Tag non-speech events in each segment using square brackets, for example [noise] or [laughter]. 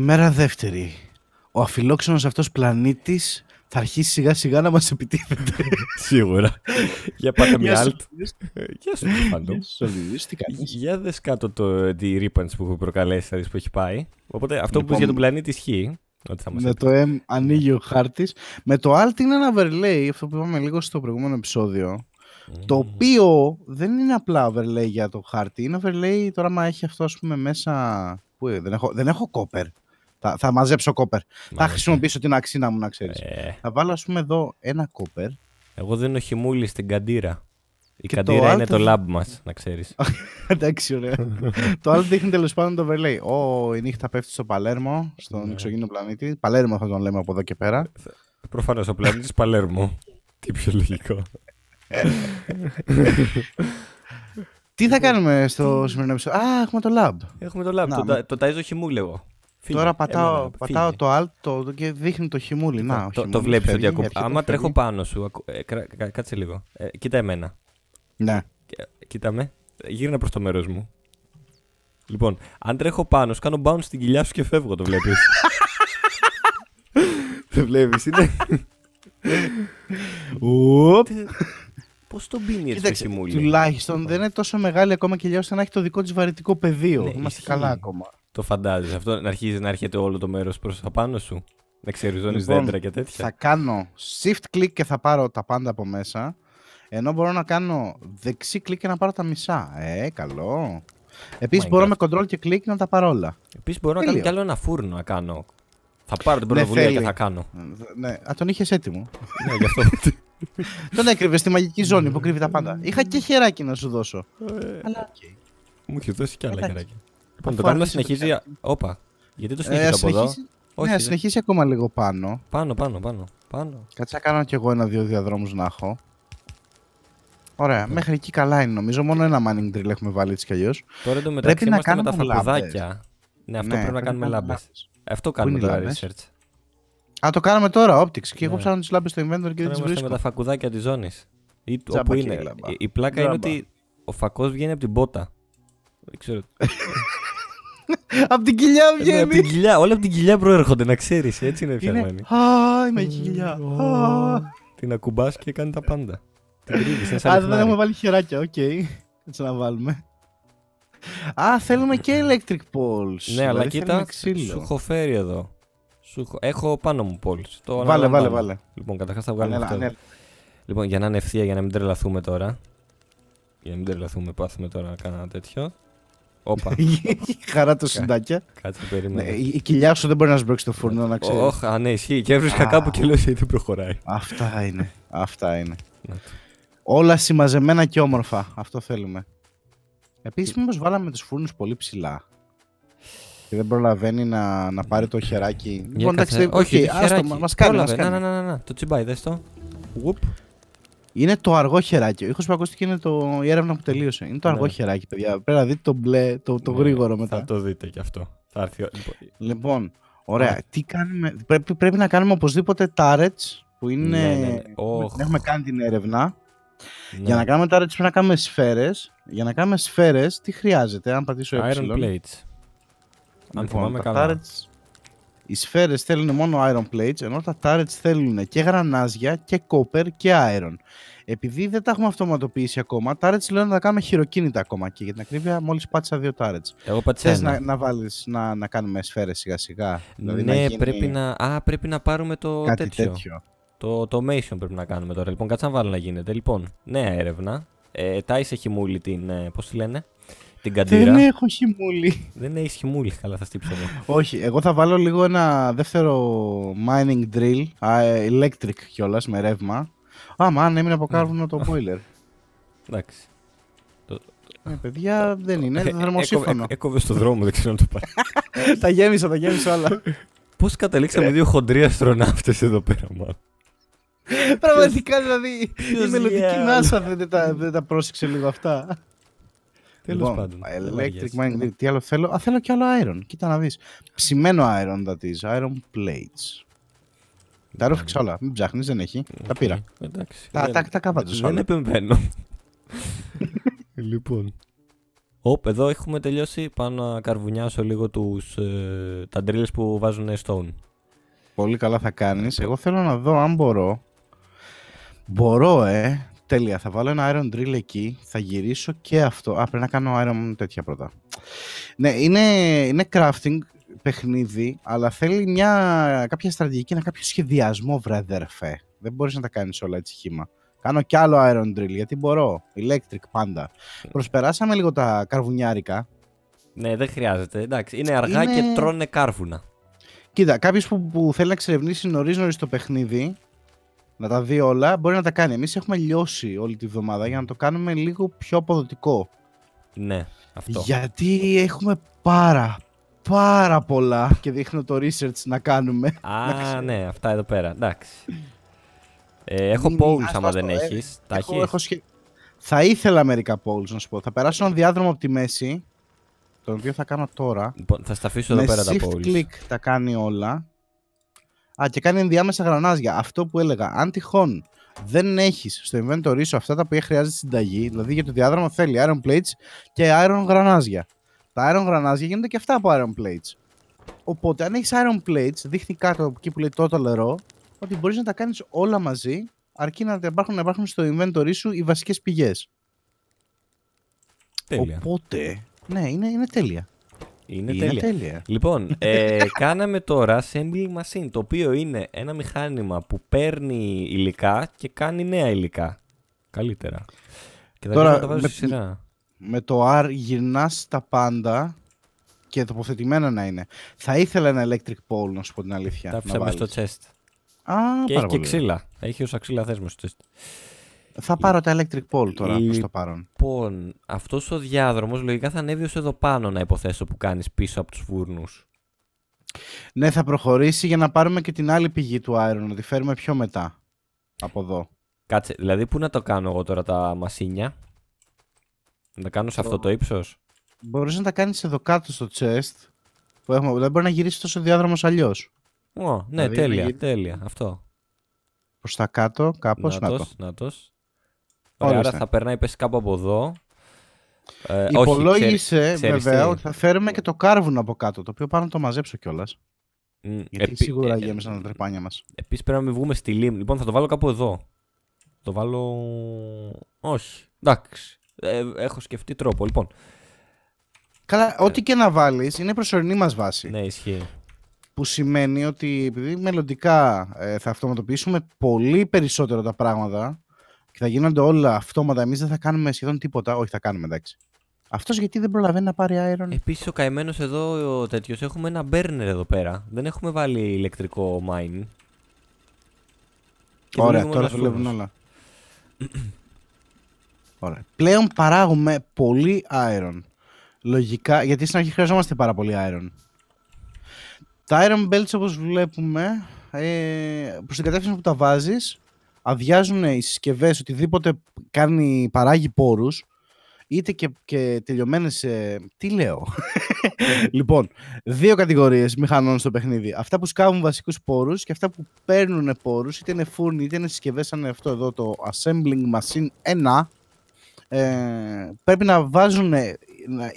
Ημέρα δεύτερη. Ο αφιλόξενος αυτός πλανήτης θα αρχίσει σιγά σιγά να μας επιτίθεται. [laughs] Σίγουρα. Για πάτε μια alt. Γεια σου, Φαντό. τι Για δες κάτω το, τη ρήπανση που έχω προκαλέσει, που έχει πάει. Οπότε αυτό που πεις λοιπόν, για τον πλανήτη ισχύει. με το M ανοίγει ο χάρτης. Με το alt είναι ένα overlay, αυτό που είπαμε λίγο στο προηγούμενο επεισόδιο. Το mm. οποίο δεν είναι απλά overlay για το χάρτη. Είναι overlay τώρα, μα έχει αυτό ας πούμε μέσα. δεν έχω κόπερ. Θα, θα μαζέψω κόπερ. Μάλιστα. Θα χρησιμοποιήσω την αξίνα μου, να ξέρεις. Ε. Θα βάλω, ας πούμε, εδώ ένα κόπερ. Εγώ δίνω χυμούλη στην καντήρα. Η και καντήρα είναι το lab μας, να ξέρεις. Εντάξει, ωραία. [laughs] το άλλο δείχνει τέλος πάντων το overlay. Ω, η νύχτα πέφτει στο Παλέρμο, στον ναι. εξωγήινο πλανήτη. Παλέρμο θα τον λέμε από εδώ και πέρα. Προφανώς ο πλανήτης Παλέρμο. [laughs] Τι πιο λογικό. Τι θα κάνουμε στο σημερινό επεισόδιο. Α, έχουμε το lab. Έχουμε το lab. Να, το, με... το, ταΐζω χυμού, εγώ. Τώρα πατάω, πατάω το alt το, και δείχνει το χιμούλι. Να, το, το βλέπει ότι ακούω. Άμα τρέχω πάνω σου, ε, κάτσε λίγο. Ε, κοίτα εμένα. Ναι. Κοίτα με. Γύρνα προς το μέρος μου. Λοιπόν, αν τρέχω πάνω σου, κάνω bounce στην κοιλιά σου και φεύγω. Το βλέπεις. [laughs] το βλέπεις, είναι. [laughs] Ε, Πώς τον πίνει έτσι το χιμούλι. Τουλάχιστον δεν είναι τόσο μεγάλη ακόμα κοιλιά ώστε να έχει το δικό της βαρυτικό πεδίο. Ναι, Είμαστε καλά ακόμα. Το φαντάζεσαι αυτό να αρχίζει να έρχεται όλο το μέρος προς τα πάνω σου. Να ξεριζώνει λοιπόν, δέντρα και τέτοια. Θα κάνω shift click και θα πάρω τα πάντα από μέσα. Ενώ μπορώ να κάνω δεξί κλικ και να πάρω τα μισά. Ε, καλό. Επίσης oh μπορώ με control και κλικ να τα πάρω όλα. Επίσης μπορώ Τέλειο. να κάνω κι άλλο ένα φούρνο να κάνω. Θα πάρω την ναι, πρωτοβουλία ναι, και θα κάνω. Ε, ναι, α τον είχες έτοιμο. ναι, γι' αυτό. [laughs] τον έκρυβες στη μαγική ζώνη που κρύβει τα πάντα. Είχα και χεράκι να σου δώσω. Ε. Αλλά... Okay. Μου είχε δώσει κι άλλα χεράκι. Λοιπόν, το να συνεχίζει. Όπα. Γιατί το ε, συνεχίζεις από Ναι, συνεχίζει ακόμα λίγο πάνω. Πάνω, πάνω, πάνω. πάνω. Κάτσε να κάνω κι εγώ ένα-δύο διαδρόμους να έχω. Ωραία, ναι. μέχρι εκεί καλά είναι νομίζω. Μόνο ένα mining drill έχουμε βάλει έτσι κι αλλιώς. Τώρα το ναι, ναι, πρέπει να κάνουμε με τα φακουδάκια. Ναι, αυτό πρέπει, να κάνουμε λάμπε. Αυτό κάνουμε τώρα research. Α, το κάναμε τώρα, optics. Και εγώ ψάχνω τις λάμπες στο inventory και δεν τι βρίσκω. με τα φακουδάκια της ζώνης. Ή είναι. Η, πλάκα είναι ότι ο φακός βγαίνει από την πότα. Δεν ξέρω. [laughs] από την κοιλιά ε, ναι, βγαίνει. την κοιλιά, όλα από την κοιλιά προέρχονται, να ξέρεις. Έτσι είναι φτιαγμένη. Α, η μαγική κοιλιά. Την ακουμπάς και κάνει τα πάντα. Την κρύβεις. Α, δεν έχουμε βάλει χεράκια, οκ. Έτσι να βάλουμε. Α, θέλουμε και electric poles. Ναι, αλλά δηλαδή, κοίτα, σου έχω φέρει εδώ. Έχω πάνω μου poles. Βάλε, βάλε, βάλε. Λοιπόν, καταρχάς θα βγάλουμε αυτό. Λοιπόν, για να είναι ευθεία, για να μην τρελαθούμε τώρα. Για να μην τρελαθούμε, πάθουμε τώρα κανένα τέτοιο. Όπα. [laughs] Χαρά το συντάκια. Κάτσε ναι, περίμενα. Η κοιλιά σου δεν μπορεί να σμπρώξει το φούρνο, να ξέρεις. Όχι, oh, ναι, ισχύει. Και έβρισκα κάπου και λέω δεν προχωράει. Αυτά είναι. Αυτά είναι. Όλα συμμαζεμένα και όμορφα. Αυτό θέλουμε. Επίσης, μήπως βάλαμε τους φούρνους πολύ ψηλά. Και δεν προλαβαίνει να, να πάρει το χεράκι. Λοιπόν, εντάξει, όχι, άστο, μα κάνει. Να να να, το τσιμπάει, δες το. Είναι το αργό χεράκι. Ο ήχος που ακούστηκε είναι το... η έρευνα που τελείωσε. Είναι το αργό ναι. χεράκι, παιδιά. Πρέπει να δείτε το μπλε, το, το ναι, γρήγορο μετά. Θα το δείτε κι αυτό. Θα έρθει... Λοιπόν, λοιπόν ωραία. Τι κάνουμε... πρέπει, να κάνουμε οπωσδήποτε τάρετ που είναι. Ναι, oh. Έχουμε κάνει την έρευνα. Ναι. Για να κάνουμε τάρετ πρέπει να κάνουμε σφαίρες. Για να κάνουμε σφαίρες, τι χρειάζεται, αν πατήσω Iron ε Plates. αν λοιπόν, θυμάμαι καλά. Οι σφαίρες θέλουν μόνο iron plates, ενώ τα turrets θέλουν και γρανάζια και copper και iron. Επειδή δεν τα έχουμε αυτοματοποιήσει ακόμα, τα turrets λένε να τα κάνουμε χειροκίνητα ακόμα και για την ακρίβεια μόλις πάτησα δύο turrets. Εγώ να, να, να, να κάνουμε σφαίρες σιγά σιγά. Δηλαδή ναι, να γίνει... πρέπει, να, α, πρέπει να πάρουμε το Κάτι τέτοιο. Το, το automation πρέπει να κάνουμε τώρα. Λοιπόν, κάτσε να βάλω να γίνεται. Λοιπόν, νέα έρευνα. Ε, Τάις έχει την, ε, πώς τη λένε, την καντήρα. Δεν έχω χυμούλη. Δεν έχεις χυμούλη, καλά θα στύψω Όχι, εγώ θα βάλω λίγο ένα δεύτερο mining drill, electric κιόλας με ρεύμα. Α, μα αν έμεινε από κάρβουνο ναι. το boiler. Εντάξει. Ναι, παιδιά δεν είναι, είναι θερμοσύφωνο. Έκοβε στον δρόμο, δεν ξέρω να το πάρει. [laughs] Τα γέμισα, τα γέμισα όλα. Πώς καταλήξαμε ναι. δύο χοντροί αστροναύτες εδώ πέρα, μάλλον. Πραγματικά δηλαδή η μελλοντική NASA δεν τα πρόσεξε λίγο αυτά. Τέλος λοιπόν, πάντων. Electric Magnetic, ναι. τι άλλο θέλω. Α, θέλω κι άλλο iron. Κοίτα να δεις. Ψημένο iron that is. Iron plates. Τα ναι. ρούφηξα όλα. Μην ψάχνεις, δεν έχει. Τα πήρα. Εντάξει. Τα, δεν... του. Δεν επεμβαίνω. [laughs] λοιπόν. Οπ, εδώ έχουμε τελειώσει. Πάω να καρβουνιάσω λίγο τους, ε, τα ντρίλε που βάζουν stone. Πολύ καλά θα κάνεις. Ναι. Εγώ θέλω να δω αν μπορώ. Μπορώ, ε, Τέλεια, θα βάλω ένα iron drill εκεί, θα γυρίσω και αυτό. Α, πρέπει να κάνω iron τέτοια πρώτα. Ναι, είναι, είναι crafting παιχνίδι, αλλά θέλει μια, κάποια στρατηγική, ένα κάποιο σχεδιασμό, βραδερφέ. Δεν μπορείς να τα κάνεις όλα έτσι χήμα. Κάνω κι άλλο iron drill, γιατί μπορώ. Electric πάντα. Ναι. Προσπεράσαμε λίγο τα καρβουνιάρικα. Ναι, δεν χρειάζεται. Εντάξει, είναι αργά και τρώνε κάρβουνα. Κοίτα, κάποιος που, που θέλει να εξερευνήσει νωρί νωρί το παιχνίδι, να τα δει όλα, μπορεί να τα κάνει. Εμείς έχουμε λιώσει όλη τη βδομάδα για να το κάνουμε λίγο πιο αποδοτικό. Ναι, αυτό. Γιατί έχουμε πάρα, πάρα πολλά και δείχνω το research να κάνουμε. Α, ναι, αυτά εδώ πέρα. Εντάξει. Ε, έχω polls άμα δεν ε, έχεις. Τα έχω, Θα ήθελα μερικά polls να σου πω. Θα περάσω ένα διάδρομο από τη μέση, τον οποίο θα κάνω τώρα. Λοιπόν, θα στα αφήσω εδώ πέρα τα polls. Με click τα κάνει όλα. Α, και κάνει ενδιάμεσα γρανάζια. Αυτό που έλεγα, αν τυχόν δεν έχεις στο inventory σου αυτά τα οποία χρειάζεται συνταγή, δηλαδή για το διάδρομο θέλει iron plates και iron γρανάζια. Τα iron γρανάζια γίνονται και αυτά από iron plates. Οπότε, αν έχεις iron plates, δείχνει κάτω από εκεί που λέει total νερό, ότι μπορείς να τα κάνεις όλα μαζί, αρκεί να υπάρχουν, να υπάρχουν στο inventory σου οι βασικές πηγές. Τέλεια. Οπότε, ναι, είναι, είναι τέλεια. Είναι, τέλεια. Λοιπόν, [laughs] ε, κάναμε τώρα assembly machine, το οποίο είναι ένα μηχάνημα που παίρνει υλικά και κάνει νέα υλικά. Καλύτερα. Και θα τώρα, με, σειρά. Με το R γυρνάς τα πάντα και τοποθετημένα να είναι. Θα ήθελα ένα electric pole, να σου πω την αλήθεια. Τα άφησα στο chest. Α, και έχει και ξύλα. Έχει όσα ξύλα θες στο chest. Θα πάρω τα electric pole τώρα προς το παρόν. Λοιπόν, αυτός ο διάδρομος λογικά θα ανέβει ως εδώ πάνω να υποθέσω που κάνεις πίσω από τους φούρνου. Ναι, θα προχωρήσει για να πάρουμε και την άλλη πηγή του Iron, να τη φέρουμε πιο μετά από εδώ. Κάτσε, δηλαδή πού να το κάνω εγώ τώρα τα μασίνια. Να τα κάνω σε αυτό το ύψος. Μπορείς να τα κάνεις εδώ κάτω στο chest. Που δεν μπορεί να γυρίσει τόσο διάδρομος αλλιώς. Ω, ναι, δηλαδή, τέλεια, τέλεια, αυτό. Προς τα κάτω, κάπως να, το. Ωραία, άρα θα περνάει πες κάπου από εδώ. Ε, Υπολόγισε βέβαια ότι θα φέρουμε και το κάρβουνο από κάτω, το οποίο πάνω να το μαζέψω κιόλας. Mm, γιατί επί... σίγουρα ε, ε γέμισαν τα ε, τρεπάνια μας. Επίσης πρέπει να μην βγούμε στη λίμνη. Λοιπόν, θα το βάλω κάπου εδώ. Το βάλω. Όχι. Εντάξει. Ε, έχω σκεφτεί τρόπο. Λοιπόν. Καλά, ε. ό,τι και να βάλεις είναι προσωρινή μας βάση. Ναι, ισχύει. Που σημαίνει ότι επειδή μελλοντικά ε, θα αυτοματοποιήσουμε πολύ περισσότερο τα πράγματα θα γίνονται όλα αυτόματα. Εμείς δεν θα κάνουμε σχεδόν τίποτα. Όχι, θα κάνουμε εντάξει. Αυτός γιατί δεν προλαβαίνει να πάρει Iron. Επίσης, ο καημένος εδώ ο τέτοιος. Έχουμε ένα burner εδώ πέρα. Δεν έχουμε βάλει ηλεκτρικό mine. Ωραία, τώρα δουλεύουν όλα. [clears throat] Ωραία. Πλέον παράγουμε πολύ iron. Λογικά, γιατί στην αρχή χρειαζόμαστε πάρα πολύ iron. Τα iron belts όπως βλέπουμε, ε, προς την κατεύθυνση που τα βάζεις, αδειάζουν οι συσκευές, οτιδήποτε κάνει, παράγει πόρους, είτε και, και τελειωμένες. τι λέω. [laughs] λοιπόν, δύο κατηγορίες μηχανών στο παιχνίδι. Αυτά που σκάβουν βασικούς πόρους και αυτά που παίρνουν πόρους, είτε είναι φούρνοι είτε είναι συσκευές, σαν αυτό εδώ το Assembling Machine 1. Ε, πρέπει να βάζουν ε,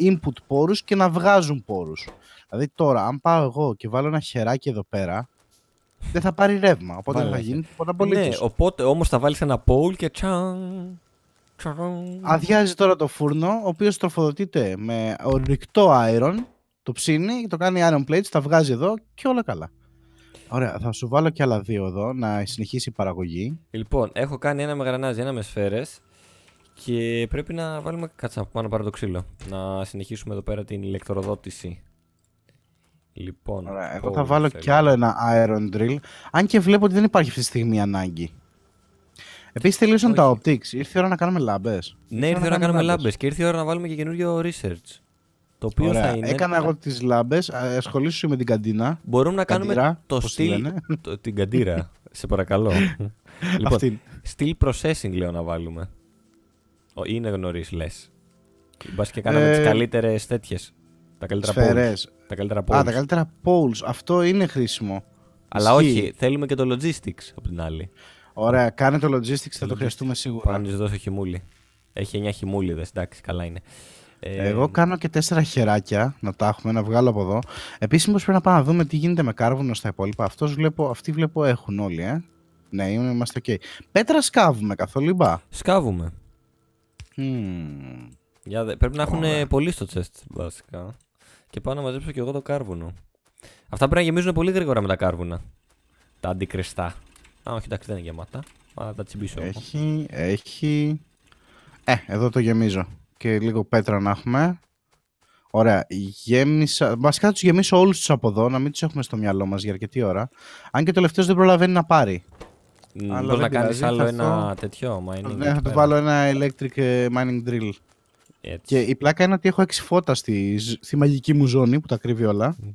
input πόρους και να βγάζουν πόρους. Δηλαδή τώρα, αν πάω εγώ και βάλω ένα χεράκι εδώ πέρα, δεν θα πάρει ρεύμα. Οπότε θα γίνει τίποτα πολύ. Ναι, οπότε όμως θα βάλεις ένα πόλ και τσαν. Αδειάζει τώρα το φούρνο, ο οποίος τροφοδοτείται με ορυκτό iron, το ψήνει, το κάνει iron plates, τα βγάζει εδώ και όλα καλά. Ωραία, θα σου βάλω και άλλα δύο εδώ να συνεχίσει η παραγωγή. Λοιπόν, έχω κάνει ένα με γρανάζι, ένα με σφαίρες. Και πρέπει να βάλουμε. Κάτσα πάνω πάρα το ξύλο. Να συνεχίσουμε εδώ πέρα την ηλεκτροδότηση. Λοιπόν, Ωραία, εδώ θα βάλω κι άλλο ένα Iron Drill, αν και βλέπω ότι δεν υπάρχει αυτή τη στιγμή ανάγκη. Επίσης τελείωσαν τα optics. Ήρθε η ώρα να κάνουμε λάμπες. Ναι, ήρθε η ώρα να κάνουμε λάμπε και ήρθε η ώρα να βάλουμε και καινούριο research. Το οποίο Ωραία. θα είναι. Έκανα εγώ τις λάμπες, ασχολήσου με την καντίνα. Μπορούμε να κάνουμε το στυλ. την καντίρα, [laughs] σε παρακαλώ. [laughs] λοιπόν, Αυτή. Steel processing λέω να βάλουμε. Είναι γνωρίς, λες. Μπας και κάναμε ε... τι καλύτερες τέτοιες. Τα καλύτερα Σφαιρές. polls. Τα καλύτερα polls. Α, τα καλύτερα polls. Αυτό είναι χρήσιμο. Αλλά όχι, θέλουμε και το logistics από την άλλη. Ωραία, κάνε το logistics, θα το χρειαστούμε σίγουρα. Πάμε να δώσω χιμούλη. Έχει 9 χιμούλιδε, εντάξει, καλά είναι. Ε, Εγώ κάνω και τέσσερα χεράκια να τα έχουμε, να βγάλω από εδώ. Επίσης, πρέπει να πάμε να δούμε τι γίνεται με κάρβουνο στα υπόλοιπα. Αυτός βλέπω, αυτοί βλέπω έχουν όλοι, ε. Ναι, είμαστε ok. Πέτρα σκάβουμε καθόλου, Σκάβουμε. Mm. Για, πρέπει να έχουν πολύ στο chest, βασικά. Και πάω να μαζέψω κι εγώ το κάρβουνο. Αυτά πρέπει να γεμίζουν πολύ γρήγορα με τα κάρβουνα. Τα αντικριστά. Α, όχι, εντάξει, δεν είναι γεμάτα. Αλλά τα τσιμπήσω. Έχει, έχει. Ε, εδώ το γεμίζω. Και λίγο πέτρα να έχουμε. Ωραία. Γέμισα... Βασικά τους γεμίσω όλους τους από εδώ, να μην τους έχουμε στο μυαλό μας για αρκετή ώρα. Αν και το τελευταίος δεν προλαβαίνει να πάρει. Μπορείς να κάνεις άλλο ένα τέτοιο mining. Ναι, θα του βάλω ένα electric ε, mining drill. Έτσι. Και η πλάκα είναι ότι έχω έξι φώτα στη, στη μαγική μου ζώνη που τα κρύβει όλα. Mm.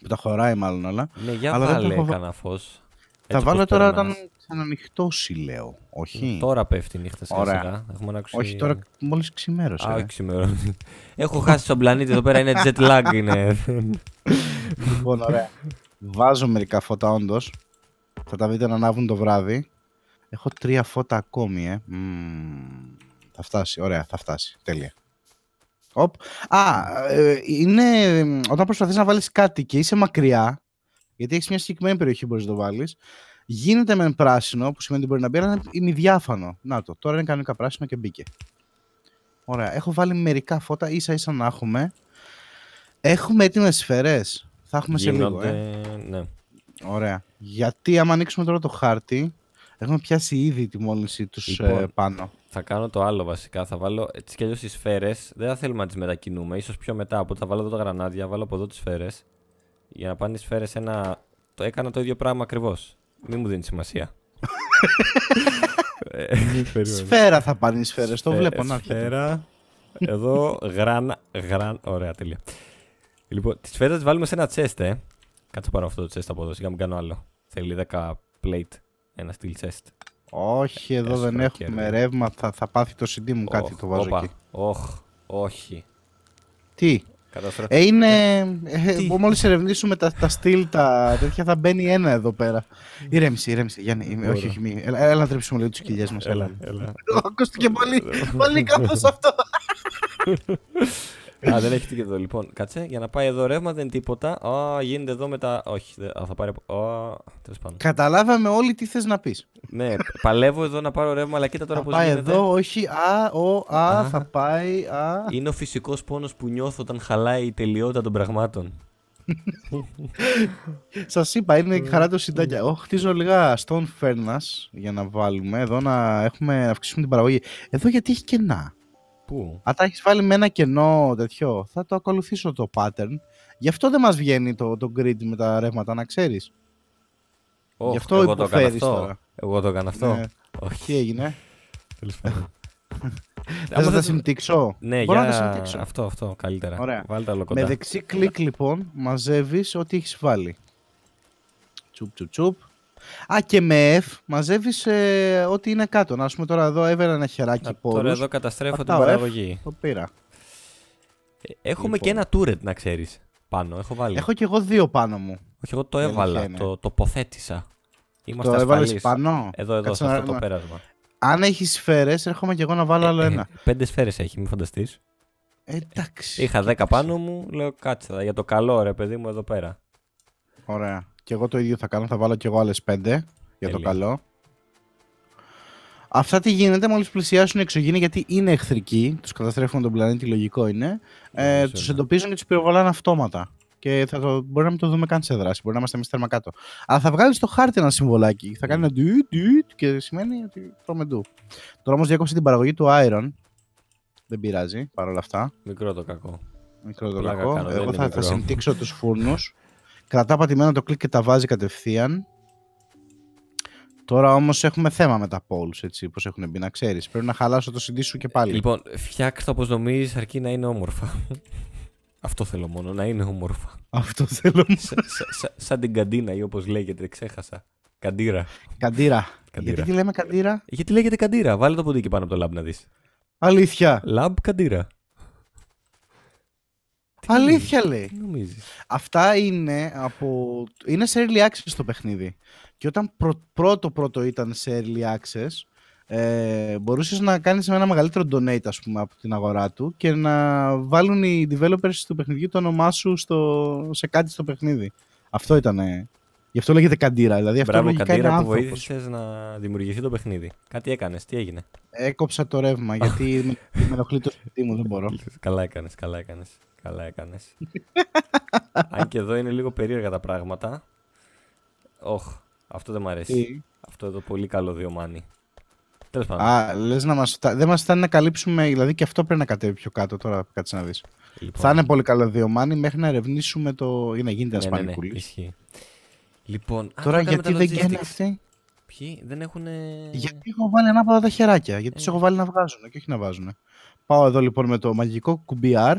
Που τα χωράει μάλλον όλα. Ναι, για Αλλά βάλε έχω... κανένα φως. Τα βάλω τώρα όταν ξανανοιχτό, λέω. Όχι. Ναι, τώρα πέφτει η νύχτα σιγά σιγά. Όχι, τώρα μόλις ξημέρωσε. Ε. ξημέρωσε. Έχω χάσει τον πλανήτη εδώ πέρα, είναι jet lag. Είναι. λοιπόν, ωραία. Βάζω μερικά φώτα, όντως. Θα τα βρείτε να ανάβουν το βράδυ. Έχω τρία φώτα ακόμη, ε. Mm θα φτάσει. Ωραία, θα φτάσει. Τέλεια. Οπ. Α, ε, είναι όταν προσπαθείς να βάλεις κάτι και είσαι μακριά, γιατί έχεις μια συγκεκριμένη περιοχή που μπορείς να το βάλεις, γίνεται με πράσινο, που σημαίνει ότι μπορεί να μπει, αλλά είναι διάφανο. Να το, τώρα είναι κανονικά πράσινο και μπήκε. Ωραία, έχω βάλει μερικά φώτα, ίσα ίσα να έχουμε. Έχουμε έτοιμες σφαίρες. Θα έχουμε Γίνονται... σε λίγο, ε. Ναι. Ωραία. Γιατί άμα ανοίξουμε τώρα το χάρτη, έχουμε πιάσει ήδη τη μόλυνση τους ε, λοιπόν. πάνω θα κάνω το άλλο βασικά. Θα βάλω τι και αλλιώς τις σφαίρες. Δεν θα θέλουμε να τις μετακινούμε. σω πιο μετά. Οπότε θα βάλω εδώ τα γρανάδια, βάλω από εδώ τις σφαίρες. Για να πάνε οι σφαίρες ένα. Το έκανα το ίδιο πράγμα ακριβώς. Μην μου δίνεις σημασία. [laughs] Ε, Σφαίρα θα πάνε οι σφαίρες. Το ε, βλέπω να Σφαίρα. Εδώ γραν, Γραν... Ωραία, τέλεια. Λοιπόν, τις σφαίρες βάλουμε σε ένα τσέστ, ε. Κάτσε πάρω αυτό το τσέστ από εδώ. Σιγά μην κάνω άλλο. Θέλει 10 plate. Ένα steel chest. Όχι, εδώ δεν έχουμε ρεύμα. Θα, θα πάθει το CD μου κάτι, το βάζω εκεί. Όχ, όχι. Τι. Ε, είναι. Ε, ε, ε Μόλις ερευνήσουμε τα, τα στυλ, τα τέτοια, θα μπαίνει ένα εδώ πέρα. Ηρέμησε, ηρέμησε. Γιάννη, είμαι, όχι, όχι, Έλα, να τρέψουμε λίγο τις κοιλιές μας. Έλα, έλα. Ακούστηκε πολύ, πολύ κάπως αυτό. [laughs] Α, δεν έχει τίποτα. Λοιπόν, κάτσε για να πάει εδώ ρεύμα, δεν τίποτα. Α, γίνεται εδώ μετά. Όχι, θα πάρει. Α, Καταλάβαμε όλοι τι θες να πεις. ναι, παλεύω εδώ να πάρω ρεύμα, αλλά κοίτα τώρα πώ γίνεται. Πάει εδώ, όχι. Α, ο, α, θα πάει. Α. Είναι ο φυσικός πόνος που νιώθω όταν χαλάει η τελειότητα των πραγμάτων. Σας είπα, είναι η χαρά του συντάκια. Εγώ χτίζω λίγα στον φέρνα για να βάλουμε εδώ να, έχουμε, να αυξήσουμε την παραγωγή. Εδώ γιατί έχει κενά. Πού? Αν τα έχεις βάλει με ένα κενό τέτοιο, θα το ακολουθήσω το pattern. Γι' αυτό δεν μας βγαίνει το, το grid με τα ρεύματα, να ξέρεις. Γι' αυτό έκανα αυτό. Εγώ το έκανα αυτό. Όχι. Ναι. Τι έγινε. Τέλος [laughs] Θες να τα συμπτύξω. Ναι, Μπορώ για... να τα συμπτύξω. Αυτό, αυτό, καλύτερα. Με δεξί κλικ λοιπόν μαζεύεις ό,τι έχεις βάλει. Τσουπ, τσουπ, τσουπ. Α, και με F μαζεύεις ε, ό,τι είναι κάτω. Να πούμε τώρα εδώ έβαλε ένα χεράκι Τώρα εδώ καταστρέφω την παραγωγή. F, το πήρα. Ε, έχουμε λοιπόν. και ένα turret να ξέρεις πάνω. Έχω βάλει. Έχω και εγώ δύο πάνω μου. Όχι, εγώ το έβαλα. Το τοποθέτησα. Είμαστε το έβαλες πάνω. Εδώ, εδώ, σε αυτό το πέρασμα. Αν έχεις σφαίρες, έρχομαι και εγώ να βάλω ε, άλλο ένα. πέντε σφαίρες έχει, μη φανταστείς. Εντάξει. Είχα δέκα πάνω μου, λέω κάτσε για το καλό ρε παιδί μου εδώ πέρα. Ωραία. Και εγώ το ίδιο θα κάνω, θα βάλω κι εγώ άλλες 5 για το καλό. Αυτά τι γίνεται μόλις πλησιάσουν εξωγήινοι γιατί είναι εχθρικοί, τους καταστρέφουν τον πλανήτη, λογικό είναι, ε, ναι, ναι, ναι. εντοπίζουν και τους πυροβολάνε αυτόματα. Και θα το, μπορεί να μην το δούμε καν σε δράση, μπορεί να είμαστε εμείς θέρμα κάτω. Αλλά θα βγάλεις στο χάρτη ένα συμβολάκι, θα κάνει ένα ντουιτ και σημαίνει ότι τρώμε ντου. Τώρα όμως διέκοψε την παραγωγή του Iron, δεν πειράζει παρόλα αυτά. Μικρό το κακό. Μικρό το κακό. Εγώ θα, θα του του [laughs] Κρατά πατημένα το κλικ και τα βάζει κατευθείαν. Τώρα όμως έχουμε θέμα με τα polls, έτσι, πώς έχουν μπει, να ξέρεις. Πρέπει να χαλάσω το CD σου και πάλι. Λοιπόν, φτιάξτε όπως νομίζεις, αρκεί να είναι όμορφα. [laughs] Αυτό θέλω μόνο, να είναι όμορφα. Αυτό θέλω μόνο. σαν την καντίνα ή όπως λέγεται, ξέχασα. Καντήρα. Καντήρα. Γιατί τη λέμε καντήρα. Γιατί λέγεται καντήρα. Βάλε το ποντίκι πάνω από το λαμπ να δεις. Αλήθεια. Λαμπ καντίρα. Αλήθεια λέει. Νομίζεις. Αυτά είναι από. είναι σε early access το παιχνίδι. Και όταν πρώτο-πρώτο ήταν σε early access, ε, μπορούσες να κάνεις ένα μεγαλύτερο donate ας πούμε από την αγορά του και να βάλουν οι developers του παιχνιδιού το όνομά σου στο, σε κάτι στο παιχνίδι. Αυτό ήταν. Γι' αυτό λέγεται καντήρα. Δηλαδή αυτό Μπράβο, καντήρα είναι που βοήθησες να δημιουργηθεί το παιχνίδι. Κάτι έκανες, τι έγινε. Έκοψα το ρεύμα γιατί με ενοχλεί το σπίτι μου, δεν μπορώ. καλά έκανες, καλά έκανες. Καλά έκανες. [laughs] Αν και εδώ είναι λίγο περίεργα τα πράγματα. Οχ, αυτό δεν μου αρέσει. Αυτό εδώ πολύ καλό διομάνι. Τέλος πάντων. Α, να μας. Δεν μας φτάνει να καλύψουμε. Δηλαδή και αυτό πρέπει να κατέβει πιο κάτω τώρα. Κάτσε να δεις. Λοιπόν. Θα είναι πολύ καλό διομάνι μέχρι να ερευνήσουμε το. ή να γίνεται ένα ναι, ναι, ναι, ναι. Λοιπόν, τώρα γιατί δεν γίνεται αυτή. Ποιοι δεν έχουν. Γιατί έχω βάλει ανάποδα τα χεράκια. Γιατί ε. του έχω βάλει να βγάζουν και όχι να βάζουν. Πάω εδώ λοιπόν με το μαγικό κουμπί R.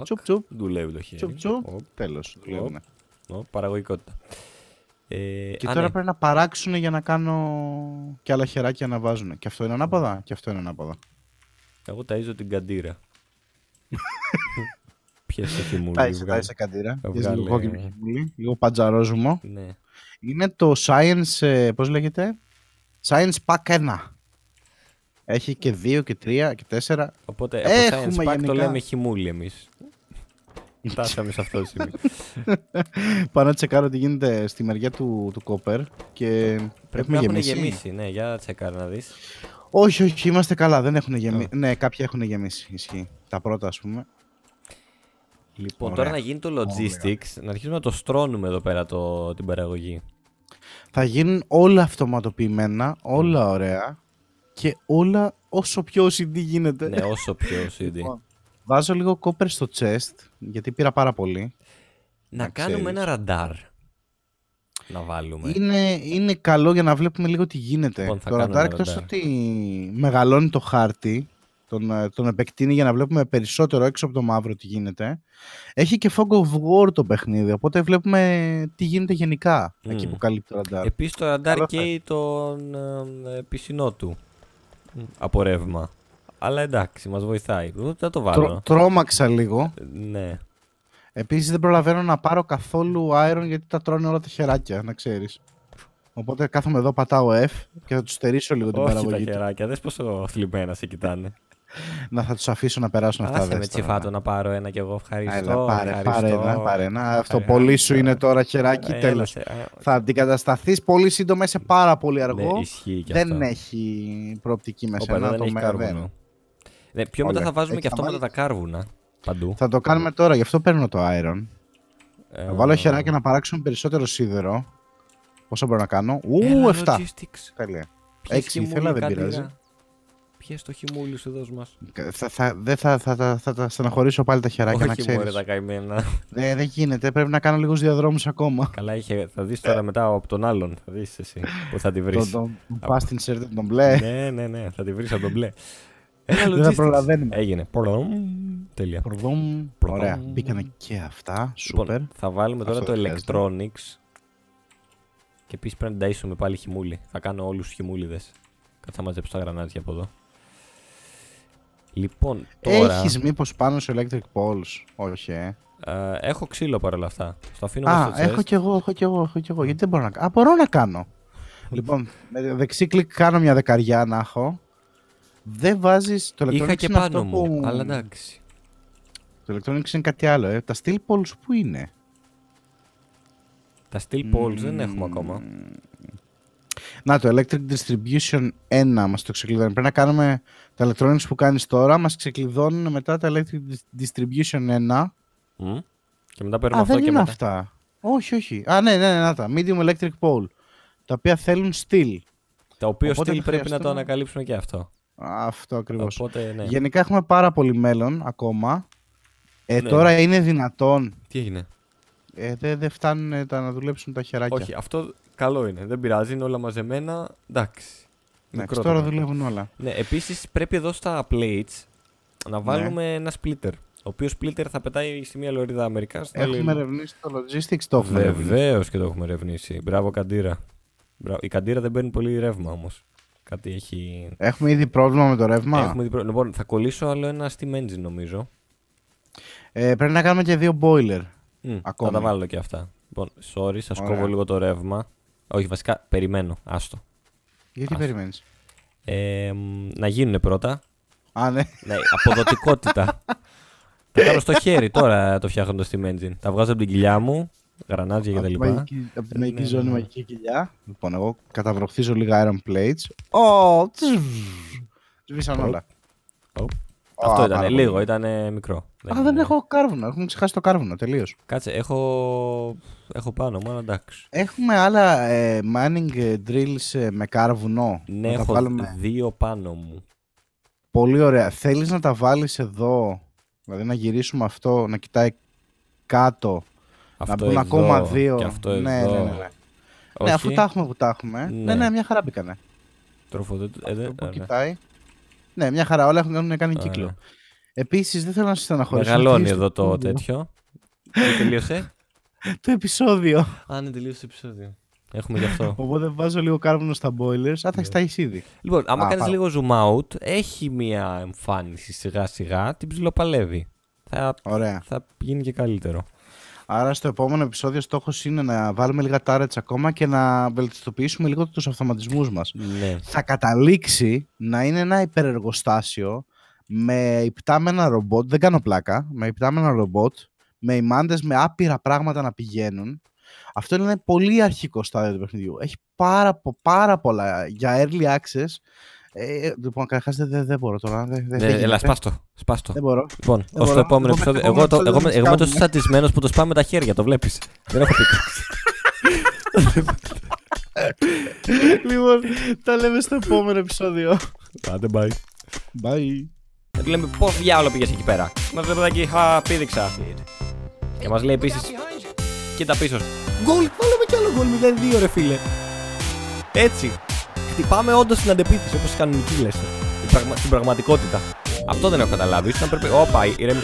Τσουπ τσουπ. Δουλεύει το χέρι. Τσουπ τσουπ. Τέλο. Παραγωγικότητα. Ε, και τώρα ναι. πρέπει να παράξουν για να κάνω και άλλα χεράκια να βάζουν. Και αυτό είναι ανάποδα. Και αυτό είναι ανάποδα. Εγώ ταΐζω την καντήρα. [laughs] Ποιε σε θυμούλη. Ταΐζε, ταΐζε καντήρα. Λίγο κοκκινή λίγο παντζαρόζουμο. Ναι. Είναι το Science, ε, πώς λέγεται, Science Pack έχει και δύο και τρία και τέσσερα. Οπότε έχουμε science pack το λέμε χιμούλι εμείς. [laughs] Φτάσαμε σε αυτό το σημείο. [laughs] Πάω να τσεκάρω τι γίνεται στη μεριά του, του κόπερ και πρέπει να έχουν γεμίσει. γεμίσει. Ναι, για να τσεκάρω να δεις. Όχι, όχι, είμαστε καλά. Δεν έχουν γεμίσει. Oh. Ναι, κάποια έχουν γεμίσει. Ισχύει. Τα πρώτα, ας πούμε. Λοιπόν, Ωραία. τώρα να γίνει το logistics, να αρχίσουμε να το στρώνουμε εδώ πέρα το, την παραγωγή. Θα γίνουν όλα αυτοματοποιημένα, όλα ωραία και όλα όσο πιο OCD γίνεται. Ναι, όσο πιο OCD. Λοιπόν, βάζω λίγο κόπερ στο chest, γιατί πήρα πάρα πολύ. Να, κάνουμε ένα ραντάρ. Να βάλουμε. Είναι, είναι καλό για να βλέπουμε λίγο τι γίνεται. Λοιπόν, το ραντάρ εκτό ότι μεγαλώνει το χάρτη, τον, ε, τον επεκτείνει για να βλέπουμε περισσότερο έξω από το μαύρο τι γίνεται. Έχει και Fog of War το παιχνίδι, οπότε βλέπουμε τι γίνεται γενικά εκεί που καλύπτει το ραντάρ. Επίσης το ραντάρ και τον ε, ε, πισινό του από ρεύμα. Αλλά εντάξει, μας βοηθάει. Θα το βάλω. Τρό, τρόμαξα λίγο. Ναι. Επίσης δεν προλαβαίνω να πάρω καθόλου iron γιατί τα τρώνε όλα τα χεράκια, να ξέρεις. Οπότε κάθομαι εδώ, πατάω F και θα τους στερήσω λίγο την Όχι παραγωγή. Όχι τα χεράκια, δες πόσο θλιμμένα σε κοιτάνε να θα τους αφήσω να περάσουν αυτά. Ας με τσιφάτο να πάρω ένα κι εγώ. Ευχαριστώ. Έλα, πάρε, πάρε ένα. Αυτό πολύ σου είναι τώρα χεράκι. Τέλο. Θα αντικατασταθείς πολύ σύντομα. Είσαι πάρα πολύ αργό. Ναι, δεν έχει προοπτική μέσα. Ένα το Ναι, Πιο μετά θα βάζουμε και αυτόματα τα κάρβουνα. Παντού. Θα το κάνουμε τώρα, γι' αυτό παίρνω το iron. Ε, βάλω χεράκι να παράξουμε περισσότερο σίδερο. Πόσο μπορώ να κάνω. Ου, 7. Τέλεια. 6 ήθελα, δεν πειράζει. Πιέ το χυμούλι σου, δώσ' μας. Θα, θα, δεν θα, θα, θα, θα, τα στεναχωρήσω πάλι τα χεράκια Όχι να ξέρεις. Όχι τα καημένα. δεν γίνεται, πρέπει να κάνω λίγους διαδρόμους ακόμα. Καλά, είχε, θα δεις τώρα μετά από τον άλλον, θα δεις εσύ που θα τη βρεις. τον πας στην σερτ, τον μπλε. Ναι, ναι, ναι, θα τη βρεις από τον μπλε. Δεν θα προλαβαίνουμε. Έγινε. Προδόμ. Τέλεια. Προδόμ. Ωραία. Μπήκαν και αυτά. Λοιπόν, Σούπερ. θα βάλουμε τώρα το electronics. Και επίσης πρέπει να ταΐσουμε πάλι χιμούλι. Θα κάνω όλους του χιμούλιδε. Κάτσε να μαζέψω τα γρανάτια από εδώ. Λοιπόν, τώρα... Έχεις μήπως πάνω σε electric poles, όχι ε. ε έχω ξύλο παρόλα αυτά. Στο αφήνω Α, στο έχω κι εγώ, έχω κι εγώ, έχω κι εγώ. Γιατί δεν μπορώ να... Α, μπορώ να κάνω. λοιπόν, με δεξί κλικ κάνω μια δεκαριά να έχω. Δεν βάζεις... Το Είχα και πάνω μου, αλλά εντάξει. Το electronics είναι κάτι άλλο, ε. Τα steel poles που είναι. Τα steel poles δεν έχουμε ακόμα. Να το Electric Distribution 1 μας το ξεκλειδώνει. Πρέπει να κάνουμε τα electronics που κάνεις τώρα, μας ξεκλειδώνουν μετά τα Electric Distribution 1. Mm. Και μετά παίρνουμε αυτό δεν και είναι μετά. αυτά. Όχι, όχι. Α, ναι, ναι, ναι, να τα. Medium Electric Pole. Τα οποία θέλουν steel. Τα οποία steel πρέπει να το ανακαλύψουμε και αυτό. Αυτό ακριβώς. Ναι. Γενικά έχουμε πάρα πολύ μέλλον ακόμα. Ε, ναι. Τώρα είναι δυνατόν. Τι έγινε. Ε, δεν δε φτάνουν τα, να δουλέψουν τα χεράκια. Όχι, αυτό Καλό είναι. Δεν πειράζει, είναι όλα μαζεμένα. Εντάξει. Ναι, τώρα δουλεύουν όλα. Ναι, επίσης πρέπει εδώ στα plates να ναι. βάλουμε ναι. ένα splitter. Ο οποίος splitter θα πετάει στη μία λωρίδα Αμερικά. Έχουμε ρευνήσει ερευνήσει το logistics, το έχουμε Βεβαίως και το έχουμε ερευνήσει. Μπράβο, Καντήρα. Η Καντήρα δεν παίρνει πολύ ρεύμα όμως. Κάτι έχει. Έχουμε ήδη πρόβλημα με το ρεύμα. Έχουμε ήδη Λοιπόν, θα κολλήσω άλλο ένα steam engine νομίζω. Ε, πρέπει να κάνουμε και δύο boiler. Mm, θα τα βάλω και αυτά. Λοιπόν, sorry, σας κόβω λίγο το ρεύμα. Όχι, βασικά περιμένω. Άστο. Γιατί περιμένεις. Ε, να γίνουν πρώτα. Α, ναι. ναι αποδοτικότητα. [laughs] τα κάνω στο χέρι τώρα το φτιάχνω το Steam Engine. Τα βγάζω από την κοιλιά μου, γρανάζια κτλ. Από την μαγική ναι, ζώνη, ναι, ναι. μαγική κοιλιά. Λοιπόν, εγώ καταβροχθίζω λίγα iron plates. Ω! Σβήσαν όλα. Αυτό ήταν λίγο, ήταν μικρό. Α, δεν, έχω κάρβουνα. Έχουμε ξεχάσει το κάρβουνα τελείως. Κάτσε, έχω, έχω πάνω μου, αλλά εντάξει. Έχουμε άλλα ε, mining drills ε, με κάρβουνο. Ναι, έχω βάλουμε... δύο πάνω μου. Πολύ ωραία. Θέλεις να τα βάλεις εδώ, δηλαδή να γυρίσουμε αυτό, να κοιτάει κάτω, αυτό να μπουν εδώ, ακόμα δύο. Ναι, ναι, ναι, ναι, ναι. Ναι, αφού τα έχουμε που τα έχουμε. Ναι, ναι, ναι μια χαρά μπήκανε. Τροφοδοτή. Ε, ε ναι. κοιτάει. Ναι, μια χαρά. Όλα έχουν κάνει κύκλο. Επίσης, δεν θέλω να σας αναχωρήσω. Μεγαλώνει εδώ το τέτοιο. τελείωσε. [laughs] το επεισόδιο. Α, ναι, τελείωσε το επεισόδιο. Έχουμε γι' αυτό. [laughs] Οπότε βάζω λίγο κάρβουνο στα boilers. Α, θα έχεις ναι. ήδη. Λοιπόν, άμα κάνει λίγο zoom out, έχει μία εμφάνιση σιγά-σιγά. Την ψιλοπαλεύει. Θα, θα γίνει και καλύτερο. Άρα στο επόμενο επεισόδιο στόχος είναι να βάλουμε λίγα τάρετς ακόμα και να βελτιστοποιήσουμε λίγο τους αυτοματισμούς μας. Ναι. Θα καταλήξει να είναι ένα υπερεργοστάσιο με υπτάμενα ρομπότ, δεν κάνω πλάκα, με υπτάμενα ρομπότ, με ημάντες, με άπειρα πράγματα να πηγαίνουν. Αυτό είναι ένα πολύ αρχικό στάδιο του παιχνιδιού. Έχει πάρα, πάρα πολλά για early access ε, λοιπόν, καταρχάς δεν, δε, δεν μπορώ τώρα. δε, δε ναι, έλα, σπάστο, σπάστο. Δεν μπορώ. Λοιπόν, ω το επόμενο, επεισόδιο. Εγώ, είμαι τόσο σαντισμένο που το σπάμε τα χέρια, το βλέπεις. δεν έχω πει. [laughs] λοιπόν, τα λέμε στο επόμενο επεισόδιο. Πάτε bye. Bye. Και λέμε πώς διάολο πήγες εκεί πέρα. Μας δεν παιδάκι, εκεί, πήδηξα. Και μας λέει επίσης. Κοίτα πίσω. Γκολ, βάλαμε κι άλλο γκολ 0-2, ρε φίλε. Έτσι. Πάμε όντως την αντεπίθεση όπως κάνουν οι Η Στην πραγματικότητα. Αυτό δεν έχω καταλάβει. Ήσουν να πρέπει. Όπα, ηρεμή.